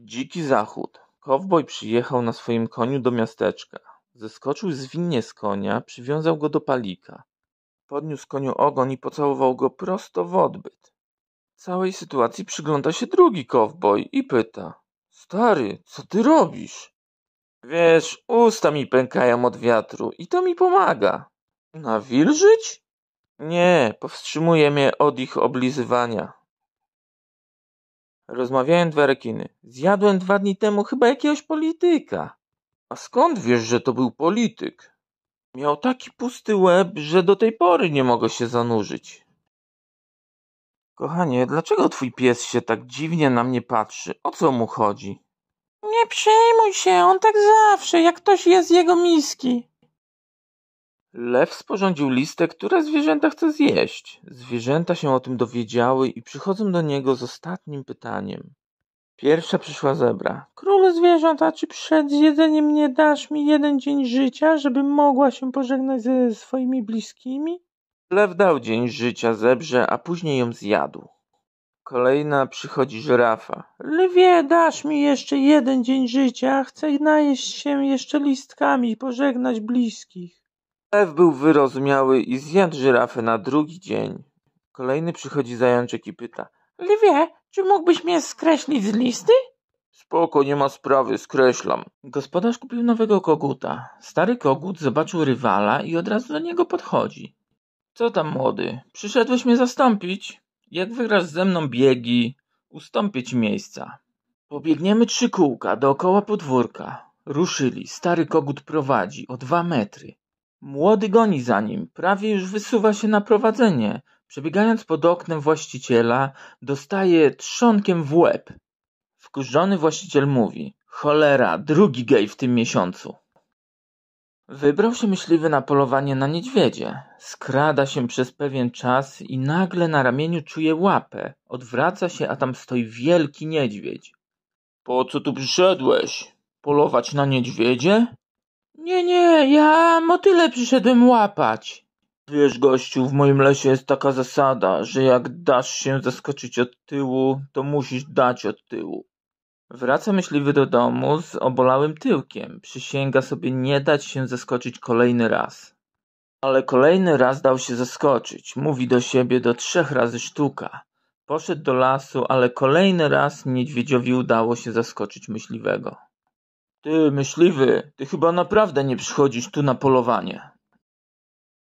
Dziki zachód. Kowboj przyjechał na swoim koniu do miasteczka. Zeskoczył zwinnie z konia, przywiązał go do palika. Podniósł koniu ogon i pocałował go prosto w odbyt. Całej sytuacji przygląda się drugi kowboj i pyta. Stary, co ty robisz? Wiesz, usta mi pękają od wiatru i to mi pomaga. Nawilżyć? Nie, powstrzymuje mnie od ich oblizywania. Rozmawiają dwa rekiny. Zjadłem dwa dni temu chyba jakiegoś polityka. A skąd wiesz, że to był polityk? Miał taki pusty łeb, że do tej pory nie mogę się zanurzyć. Kochanie, dlaczego twój pies się tak dziwnie na mnie patrzy? O co mu chodzi? Nie przejmuj się, on tak zawsze, jak ktoś jest z jego miski. Lew sporządził listę, które zwierzęta chce zjeść. Zwierzęta się o tym dowiedziały i przychodzą do niego z ostatnim pytaniem. Pierwsza przyszła zebra. Król zwierząt, a czy przed jedzeniem nie dasz mi jeden dzień życia, żebym mogła się pożegnać ze swoimi bliskimi? Lew dał dzień życia zebrze, a później ją zjadł. Kolejna przychodzi żyrafa. Lwie, dasz mi jeszcze jeden dzień życia, chcę najeść się jeszcze listkami i pożegnać bliskich. Lew był wyrozumiały i zjadł żyrafę na drugi dzień. Kolejny przychodzi zajączek i pyta. Lwie, czy mógłbyś mnie skreślić z listy? Spoko, nie ma sprawy, skreślam. Gospodarz kupił nowego koguta. Stary kogut zobaczył rywala i od razu do niego podchodzi. Co tam, młody? Przyszedłeś mnie zastąpić? Jak wygrasz ze mną biegi, ustąpię ci miejsca. Pobiegniemy trzy kółka dookoła podwórka. Ruszyli, stary kogut prowadzi o dwa metry. Młody goni za nim, prawie już wysuwa się na prowadzenie. Przebiegając pod oknem właściciela, dostaje trzonkiem w łeb. Wkurzony właściciel mówi: Cholera, drugi gej w tym miesiącu. Wybrał się myśliwy na polowanie na niedźwiedzie. Skrada się przez pewien czas i nagle na ramieniu czuje łapę. Odwraca się, a tam stoi wielki niedźwiedź. Po co tu przyszedłeś? Polować na niedźwiedzie? Nie, nie, ja motyle przyszedłem łapać. Wiesz, gościu, w moim lesie jest taka zasada, że jak dasz się zaskoczyć od tyłu, to musisz dać od tyłu. Wraca myśliwy do domu z obolałym tyłkiem. Przysięga sobie nie dać się zaskoczyć kolejny raz. Ale kolejny raz dał się zaskoczyć. Mówi do siebie do trzech razy sztuka. Poszedł do lasu, ale kolejny raz niedźwiedziowi udało się zaskoczyć myśliwego. — Ty, myśliwy, ty chyba naprawdę nie przychodzisz tu na polowanie?